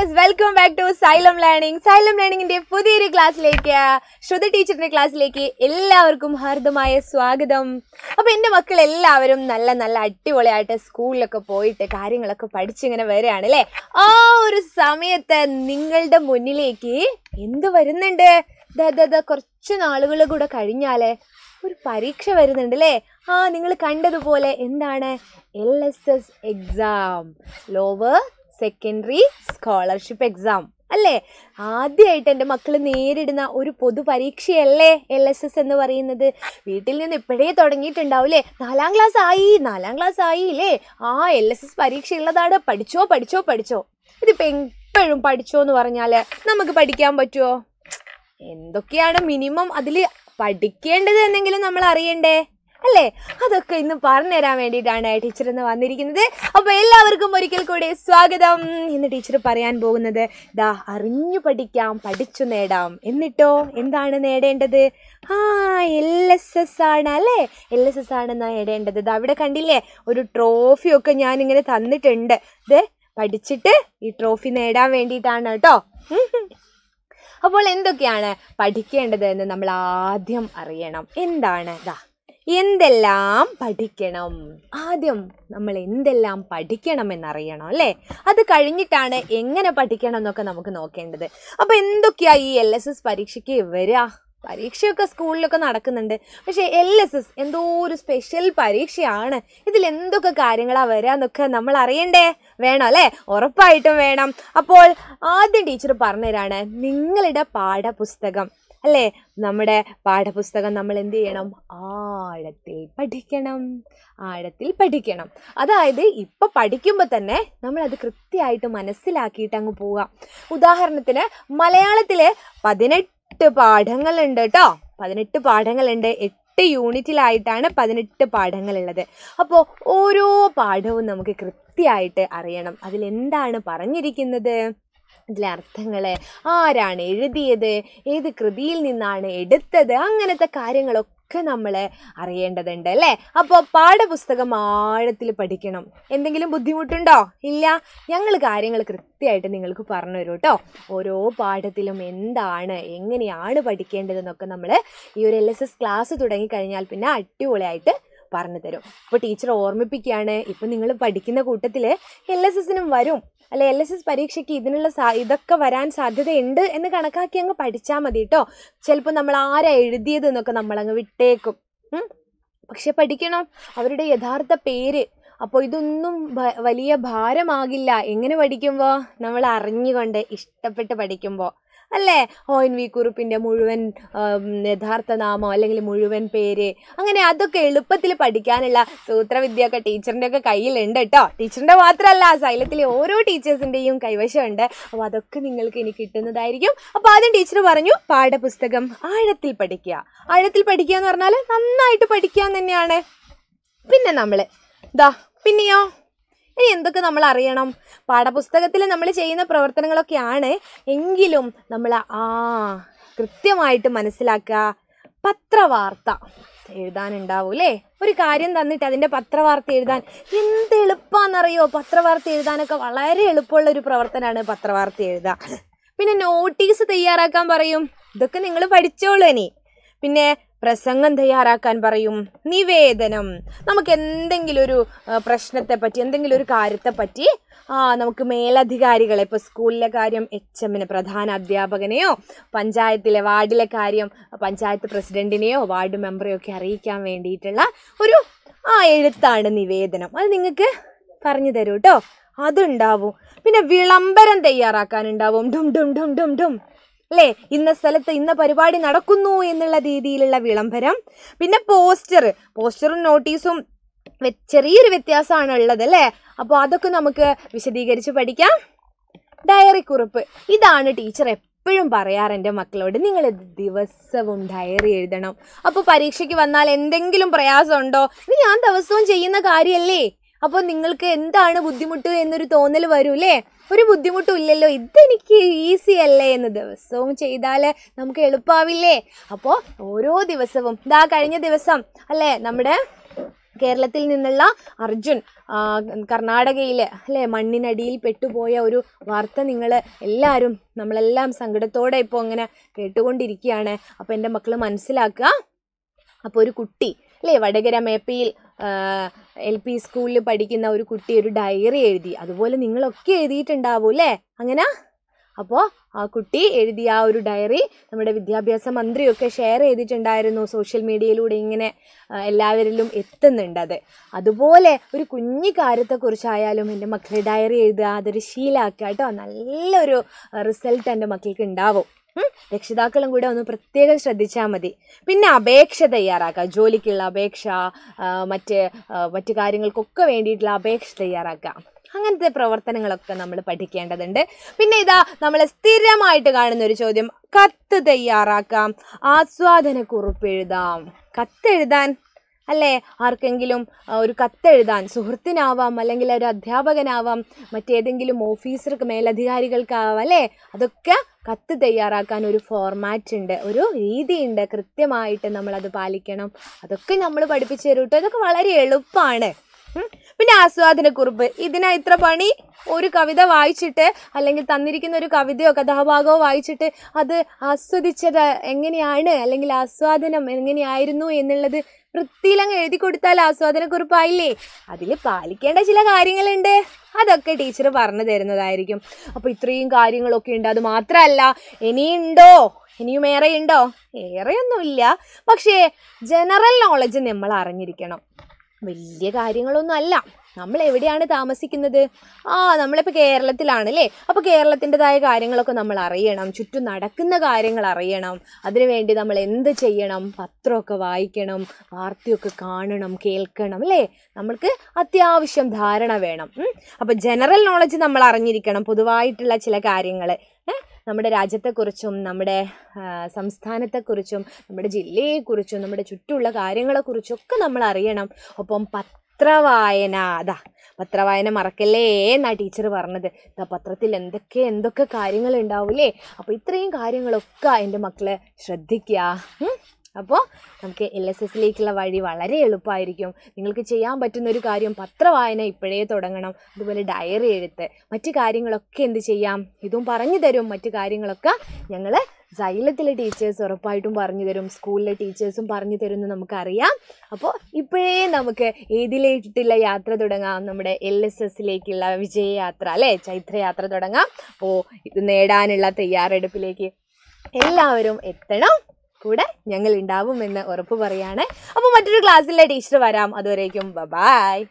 guys welcome back to Xylem learning Xylem ലേണിംഗിന്റെ പുതിയൊരു ക്ലാസ്സിലേക്ക് ശ്രുതി ടീച്ചറിന്റെ ക്ലാസ്സിലേക്ക് എല്ലാവർക്കും ഹാർദമായ സ്വാഗതം അപ്പോൾ എന്റെ മക്കൾ എല്ലാവരും നല്ല നല്ല അടിപൊളിയായിട്ട് സ്കൂളിലൊക്കെ പോയിട്ട് കാര്യങ്ങളൊക്കെ പഠിച്ചിങ്ങനെ വരികയാണ് അല്ലെ ആ ഒരു സമയത്ത് നിങ്ങളുടെ മുന്നിലേക്ക് എന്ത് വരുന്നുണ്ട് കുറച്ച് നാളുകൾ കൂടെ കഴിഞ്ഞാലേ ഒരു പരീക്ഷ വരുന്നുണ്ട് അല്ലേ ആ നിങ്ങൾ കണ്ടതുപോലെ എന്താണ് L S S exam lower secondary scholarship exam അല്ലേ ആദ്യമായിട്ട് എൻ്റെ മക്കൾ നേരിടുന്ന ഒരു പൊതു പരീക്ഷയല്ലേ എൽ എസ് എസ് എന്ന് പറയുന്നത് വീട്ടിൽ നിന്ന് ഇപ്പോഴേ തുടങ്ങിയിട്ടുണ്ടാവില്ലേ നാലാം ക്ലാസ് ആയി നാലാം ക്ലാസ് ആയില്ലേ ആ എൽ എസ് എസ് പരീക്ഷ ഉള്ളതാണ് പഠിച്ചോ പഠിച്ചോ പഠിച്ചോ ഇതിപ്പോൾ എപ്പോഴും പഠിച്ചോ എന്ന് പറഞ്ഞാൽ നമുക്ക് പഠിക്കാൻ പറ്റുമോ എന്തൊക്കെയാണ് മിനിമം അതിൽ പഠിക്കേണ്ടത് എന്നെങ്കിലും നമ്മൾ അറിയണ്ടേ അല്ലേ അതൊക്കെ ഇന്ന് തരാൻ വേണ്ടിയിട്ടാണ് ടീച്ചർ ഇന്ന് വന്നിരിക്കുന്നത് അപ്പോൾ എല്ലാവർക്കും ഒരിക്കൽ കൂടി സ്വാഗതം ഇന്ന് ടീച്ചർ പറയാൻ പോകുന്നത് ദാ അറിഞ്ഞു പഠിക്കാം പഠിച്ചു നേടാം എന്നിട്ടോ എന്താണ് നേടേണ്ടത് ആ എൽ എസ് എസ് ആണ് അല്ലേ എൽ എസ് എസ് ആണ് നേടേണ്ടത് ദാ അവിടെ കണ്ടില്ലേ ഒരു ട്രോഫിയൊക്കെ ഞാനിങ്ങനെ തന്നിട്ടുണ്ട് ഇത് പഠിച്ചിട്ട് ഈ ട്രോഫി നേടാൻ വേണ്ടിയിട്ടാണ് കേട്ടോ അപ്പോൾ എന്തൊക്കെയാണ് പഠിക്കേണ്ടത് എന്ന് നമ്മൾ ആദ്യം അറിയണം എന്താണ് ഇതാ എന്തെല്ലാം പഠിക്കണം ആദ്യം നമ്മൾ എന്തെല്ലാം പഠിക്കണം എന്നറിയണം അല്ലേ അത് കഴിഞ്ഞിട്ടാണ് എങ്ങനെ പഠിക്കണം എന്നൊക്കെ നമുക്ക് നോക്കേണ്ടത് അപ്പോൾ എന്തൊക്കെയാ ഈ എൽ എസ് എസ് പരീക്ഷയ്ക്ക് വരിക പരീക്ഷയൊക്കെ സ്കൂളിലൊക്കെ നടക്കുന്നുണ്ട് പക്ഷേ എൽ എസ് എസ് എന്തോ ഒരു സ്പെഷ്യൽ പരീക്ഷയാണ് ഇതിൽ എന്തൊക്കെ കാര്യങ്ങളാണ് വരാന്നൊക്കെ നമ്മൾ അറിയണ്ടേ വേണം അല്ലേ ഉറപ്പായിട്ടും വേണം അപ്പോൾ ആദ്യം ടീച്ചർ പറഞ്ഞുതരാണ് നിങ്ങളുടെ പാഠപുസ്തകം അല്ലേ നമ്മുടെ പാഠപുസ്തകം നമ്മൾ എന്ത് ചെയ്യണം ആഴത്തിൽ പഠിക്കണം ആഴത്തിൽ പഠിക്കണം അതായത് ഇപ്പം പഠിക്കുമ്പോൾ തന്നെ നമ്മളത് കൃത്യമായിട്ട് മനസ്സിലാക്കിയിട്ട് അങ്ങ് പോവുക ഉദാഹരണത്തിന് മലയാളത്തിൽ പതിനെട്ട് പാഠങ്ങളുണ്ട് കേട്ടോ പതിനെട്ട് പാഠങ്ങളുണ്ട് എട്ട് യൂണിറ്റിലായിട്ടാണ് പതിനെട്ട് പാഠങ്ങളുള്ളത് അപ്പോൾ ഓരോ പാഠവും നമുക്ക് കൃത്യമായിട്ട് അറിയണം അതിലെന്താണ് പറഞ്ഞിരിക്കുന്നത് അതിലെ അർത്ഥങ്ങൾ ആരാണ് എഴുതിയത് ഏത് കൃതിയിൽ നിന്നാണ് എടുത്തത് അങ്ങനത്തെ കാര്യങ്ങളൊക്കെ ഒക്കെ നമ്മൾ അറിയേണ്ടതുണ്ട് അല്ലേ അപ്പോൾ പാഠപുസ്തകം ആഴത്തിൽ പഠിക്കണം എന്തെങ്കിലും ബുദ്ധിമുട്ടുണ്ടോ ഇല്ല ഞങ്ങൾ കാര്യങ്ങൾ കൃത്യമായിട്ട് നിങ്ങൾക്ക് പറഞ്ഞു തരും കേട്ടോ ഓരോ പാഠത്തിലും എന്താണ് എങ്ങനെയാണ് പഠിക്കേണ്ടതെന്നൊക്കെ നമ്മൾ ഈ ഒരു എൽ എസ് എസ് ക്ലാസ് തുടങ്ങിക്കഴിഞ്ഞാൽ പിന്നെ അടിപൊളിയായിട്ട് പറഞ്ഞു തരും ഇപ്പോൾ ടീച്ചർ ഓർമ്മിപ്പിക്കുകയാണ് ഇപ്പം നിങ്ങൾ പഠിക്കുന്ന കൂട്ടത്തിൽ എൽ എസ് എസിനും വരും അല്ലെ എൽ എസ് എസ് പരീക്ഷയ്ക്ക് ഇതിനുള്ള ഇതൊക്കെ വരാൻ സാധ്യതയുണ്ട് എന്ന് കണക്കാക്കി അങ്ങ് പഠിച്ചാൽ മതി കേട്ടോ ചിലപ്പോൾ നമ്മൾ ആരാ എഴുതിയത് എന്നൊക്കെ നമ്മളങ്ങ് വിട്ടേക്കും പക്ഷെ പഠിക്കണം അവരുടെ യഥാർത്ഥ പേര് അപ്പോൾ ഇതൊന്നും വലിയ ഭാരമാകില്ല എങ്ങനെ പഠിക്കുമ്പോൾ നമ്മൾ അറിഞ്ഞുകൊണ്ട് ഇഷ്ടപ്പെട്ട് പഠിക്കുമ്പോൾ അല്ലേ ഒ എൻ വി കുറുപ്പിൻ്റെ മുഴുവൻ യഥാർത്ഥ നാമോ അല്ലെങ്കിൽ മുഴുവൻ പേര് അങ്ങനെ അതൊക്കെ എളുപ്പത്തിൽ പഠിക്കാനുള്ള സൂത്രവിദ്യയൊക്കെ ടീച്ചറിൻ്റെ ഒക്കെ കയ്യിലുണ്ട് കേട്ടോ ടീച്ചറിൻ്റെ മാത്രമല്ല സൈലത്തിലെ ഓരോ ടീച്ചേഴ്സിൻ്റെയും കൈവശമുണ്ട് അപ്പോൾ അതൊക്കെ നിങ്ങൾക്ക് ഇനി കിട്ടുന്നതായിരിക്കും അപ്പോൾ ആദ്യം ടീച്ചർ പറഞ്ഞു പാഠപുസ്തകം ആഴത്തിൽ പഠിക്കുക ആഴത്തിൽ പഠിക്കുക എന്ന് പറഞ്ഞാൽ നന്നായിട്ട് പഠിക്കുക തന്നെയാണ് പിന്നെ നമ്മൾ ദാ പിന്നെയോ ഇനി എന്തൊക്കെ നമ്മൾ അറിയണം പാഠപുസ്തകത്തിൽ നമ്മൾ ചെയ്യുന്ന പ്രവർത്തനങ്ങളൊക്കെയാണ് എങ്കിലും നമ്മൾ ആ കൃത്യമായിട്ട് മനസ്സിലാക്കുക പത്രവാർത്ത എഴുതാനുണ്ടാവും അല്ലേ ഒരു കാര്യം തന്നിട്ട് അതിൻ്റെ പത്രവാർത്ത എഴുതാൻ എന്ത് എളുപ്പമാണെന്നറിയോ പത്രവാർത്ത എഴുതാനൊക്കെ വളരെ എളുപ്പമുള്ള ഒരു പ്രവർത്തനമാണ് പത്രവാർത്ത എഴുതുക പിന്നെ നോട്ടീസ് തയ്യാറാക്കാൻ പറയും ഇതൊക്കെ നിങ്ങൾ പഠിച്ചോളൂ ഇനി പിന്നെ പ്രസംഗം തയ്യാറാക്കാൻ പറയും നിവേദനം നമുക്ക് എന്തെങ്കിലും ഒരു പ്രശ്നത്തെ പറ്റി എന്തെങ്കിലും ഒരു കാര്യത്തെ പറ്റി ആ നമുക്ക് മേലധികാരികളെ ഇപ്പോൾ സ്കൂളിലെ കാര്യം എച്ച് എമ്മിന് പ്രധാന അധ്യാപകനെയോ പഞ്ചായത്തിലെ വാർഡിലെ കാര്യം പഞ്ചായത്ത് പ്രസിഡന്റിനെയോ വാർഡ് മെമ്പറെയോ ഒക്കെ അറിയിക്കാൻ വേണ്ടിയിട്ടുള്ള ഒരു ആ എഴുത്താണ് നിവേദനം അത് നിങ്ങൾക്ക് പറഞ്ഞു തരൂ കേട്ടോ അതുണ്ടാവും പിന്നെ വിളംബരം തയ്യാറാക്കാനുണ്ടാവും ഡും ഡും ഡും ഡും ഡും അല്ലേ ഇന്ന സ്ഥലത്ത് ഇന്ന പരിപാടി നടക്കുന്നു എന്നുള്ള രീതിയിലുള്ള വിളംബരം പിന്നെ പോസ്റ്റർ പോസ്റ്ററും നോട്ടീസും ചെറിയൊരു വ്യത്യാസമാണ് ഉള്ളത് അല്ലേ അപ്പോൾ അതൊക്കെ നമുക്ക് വിശദീകരിച്ച് പഠിക്കാം ഡയറി കുറിപ്പ് ഇതാണ് ടീച്ചർ എപ്പോഴും പറയാറ് എൻ്റെ മക്കളോട് നിങ്ങൾ ദിവസവും ഡയറി എഴുതണം അപ്പോൾ പരീക്ഷയ്ക്ക് വന്നാൽ എന്തെങ്കിലും പ്രയാസമുണ്ടോ ഇത് ഞാൻ ദിവസവും ചെയ്യുന്ന കാര്യമല്ലേ അപ്പോൾ നിങ്ങൾക്ക് എന്താണ് ബുദ്ധിമുട്ട് എന്നൊരു തോന്നൽ വരും അല്ലേ ഒരു ബുദ്ധിമുട്ടും ഇല്ലല്ലോ ഇതെനിക്ക് ഈസി അല്ലേ എന്ന് ദിവസവും ചെയ്താൽ നമുക്ക് എളുപ്പമാവില്ലേ അപ്പോൾ ഓരോ ദിവസവും ഇതാ കഴിഞ്ഞ ദിവസം അല്ലേ നമ്മുടെ കേരളത്തിൽ നിന്നുള്ള അർജുൻ കർണാടകയിൽ അല്ലേ മണ്ണിനടിയിൽ പെട്ടുപോയ ഒരു വാർത്ത നിങ്ങൾ എല്ലാവരും നമ്മളെല്ലാം സങ്കടത്തോടെ ഇപ്പോൾ ഇങ്ങനെ കേട്ടുകൊണ്ടിരിക്കുകയാണ് അപ്പോൾ എൻ്റെ മക്കൾ മനസ്സിലാക്കുക അപ്പോൾ ഒരു കുട്ടി അല്ലേ വടകര മേപ്പയിൽ എൽ പി സ്കൂളിൽ പഠിക്കുന്ന ഒരു കുട്ടി ഒരു ഡയറി എഴുതി അതുപോലെ നിങ്ങളൊക്കെ എഴുതിയിട്ടുണ്ടാവും അല്ലേ അങ്ങനെ അപ്പോൾ ആ കുട്ടി എഴുതിയ ആ ഒരു ഡയറി നമ്മുടെ വിദ്യാഭ്യാസ മന്ത്രിയൊക്കെ ഷെയർ ചെയ്തിട്ടുണ്ടായിരുന്നു സോഷ്യൽ മീഡിയയിലൂടെ ഇങ്ങനെ എല്ലാവരിലും എത്തുന്നുണ്ട് അത് അതുപോലെ ഒരു കുഞ്ഞു കാര്യത്തെക്കുറിച്ചായാലും എൻ്റെ മക്കളെ ഡയറി എഴുതുക അതൊരു ശീലാക്കുക കേട്ടോ നല്ലൊരു റിസൾട്ട് എൻ്റെ മക്കൾക്ക് ഉണ്ടാവും രക്ഷിതാക്കളും കൂടെ ഒന്ന് പ്രത്യേകം ശ്രദ്ധിച്ചാൽ മതി പിന്നെ അപേക്ഷ തയ്യാറാക്കുക ജോലിക്കുള്ള അപേക്ഷ മറ്റ് മറ്റു കാര്യങ്ങൾക്കൊക്കെ വേണ്ടിയിട്ടുള്ള അപേക്ഷ തയ്യാറാക്കുക അങ്ങനത്തെ പ്രവർത്തനങ്ങളൊക്കെ നമ്മൾ പഠിക്കേണ്ടതുണ്ട് പിന്നെ ഇതാ നമ്മൾ സ്ഥിരമായിട്ട് കാണുന്ന ഒരു ചോദ്യം കത്ത് തയ്യാറാക്കാം ആസ്വാദന കുറിപ്പ് എഴുതാം കത്തെഴുതാൻ അല്ലേ ആർക്കെങ്കിലും ഒരു കത്തെഴുതാൻ സുഹൃത്തിനാവാം അല്ലെങ്കിൽ ഒരു അധ്യാപകനാവാം മറ്റേതെങ്കിലും ഓഫീസർക്ക് മേലധികാരികൾക്കാവാം അല്ലേ അതൊക്കെ കത്ത് തയ്യാറാക്കാൻ ഒരു ഫോർമാറ്റ് ഉണ്ട് ഒരു രീതിയുണ്ട് കൃത്യമായിട്ട് നമ്മളത് പാലിക്കണം അതൊക്കെ നമ്മൾ പഠിപ്പിച്ചു തരും കേട്ടോ ഇതൊക്കെ വളരെ എളുപ്പമാണ് പിന്നെ കുറിപ്പ് ഇതിനാ ഇത്ര പണി ഒരു കവിത വായിച്ചിട്ട് അല്ലെങ്കിൽ തന്നിരിക്കുന്ന ഒരു കവിതയോ കഥാഭാഗമോ വായിച്ചിട്ട് അത് ആസ്വദിച്ചത് എങ്ങനെയാണ് അല്ലെങ്കിൽ ആസ്വാദനം എങ്ങനെയായിരുന്നു എന്നുള്ളത് വൃത്തിയിലങ്ങ് എഴുതി കൊടുത്താൽ കുറിപ്പായില്ലേ അതിൽ പാലിക്കേണ്ട ചില കാര്യങ്ങളുണ്ട് അതൊക്കെ ടീച്ചർ പറഞ്ഞു തരുന്നതായിരിക്കും അപ്പോൾ ഇത്രയും കാര്യങ്ങളൊക്കെ ഉണ്ട് അത് മാത്രമല്ല ഇനിയുണ്ടോ ഇനിയും ഉണ്ടോ ഏറെയൊന്നുമില്ല പക്ഷേ ജനറൽ നോളജ് നമ്മൾ അറിഞ്ഞിരിക്കണം വലിയ കാര്യങ്ങളൊന്നും അല്ല നമ്മൾ എവിടെയാണ് താമസിക്കുന്നത് ആ നമ്മളിപ്പോൾ കേരളത്തിലാണ് അല്ലേ അപ്പോൾ കേരളത്തിൻ്റെതായ കാര്യങ്ങളൊക്കെ നമ്മൾ അറിയണം ചുറ്റും നടക്കുന്ന കാര്യങ്ങൾ അറിയണം അതിനുവേണ്ടി നമ്മൾ എന്ത് ചെയ്യണം പത്രമൊക്കെ വായിക്കണം വാർത്തയൊക്കെ കാണണം കേൾക്കണം അല്ലേ നമ്മൾക്ക് അത്യാവശ്യം ധാരണ വേണം അപ്പോൾ ജനറൽ നോളജ് നമ്മൾ അറിഞ്ഞിരിക്കണം പൊതുവായിട്ടുള്ള ചില കാര്യങ്ങൾ നമ്മുടെ രാജ്യത്തെക്കുറിച്ചും നമ്മുടെ സംസ്ഥാനത്തെക്കുറിച്ചും നമ്മുടെ ജില്ലയെക്കുറിച്ചും നമ്മുടെ ചുറ്റുമുള്ള കാര്യങ്ങളെക്കുറിച്ചൊക്കെ നമ്മൾ അറിയണം ഒപ്പം പത്രവായന അതാ പത്രവായന മറക്കല്ലേ എന്നാ ടീച്ചർ പറഞ്ഞത് ഇതാ പത്രത്തിൽ എന്തൊക്കെ എന്തൊക്കെ കാര്യങ്ങൾ ഉണ്ടാവില്ലേ അപ്പോൾ ഇത്രയും കാര്യങ്ങളൊക്കെ എൻ്റെ മക്കളെ ശ്രദ്ധിക്കുക അപ്പോൾ നമുക്ക് എൽ എസ് എസിലേക്കുള്ള വഴി വളരെ എളുപ്പമായിരിക്കും നിങ്ങൾക്ക് ചെയ്യാൻ പറ്റുന്ന ഒരു കാര്യം പത്രവായന ഇപ്പോഴേ തുടങ്ങണം അതുപോലെ ഡയറി എഴുത്ത് മറ്റു കാര്യങ്ങളൊക്കെ എന്ത് ചെയ്യാം ഇതും പറഞ്ഞു തരും മറ്റു കാര്യങ്ങളൊക്കെ ഞങ്ങൾ സൈലത്തിലെ ടീച്ചേഴ്സ് ഉറപ്പായിട്ടും പറഞ്ഞു തരും സ്കൂളിലെ ടീച്ചേഴ്സും പറഞ്ഞു തരുമെന്ന് നമുക്കറിയാം അപ്പോൾ ഇപ്പോഴേ നമുക്ക് ഏതിലേക്കുള്ള യാത്ര തുടങ്ങാം നമ്മുടെ എൽ എസ് എസിലേക്കുള്ള വിജയയാത്ര അല്ലേ ചൈത്രയാത്ര തുടങ്ങാം അപ്പോൾ ഇത് നേടാനുള്ള തയ്യാറെടുപ്പിലേക്ക് എല്ലാവരും എത്തണം കൂടെ ഞങ്ങൾ ഉണ്ടാവുമെന്ന് ഉറപ്പ് പറയാണ് അപ്പോൾ മറ്റൊരു ക്ലാസ്സിലെ ടീച്ചർ വരാം അതുവരേക്കും ബബായ്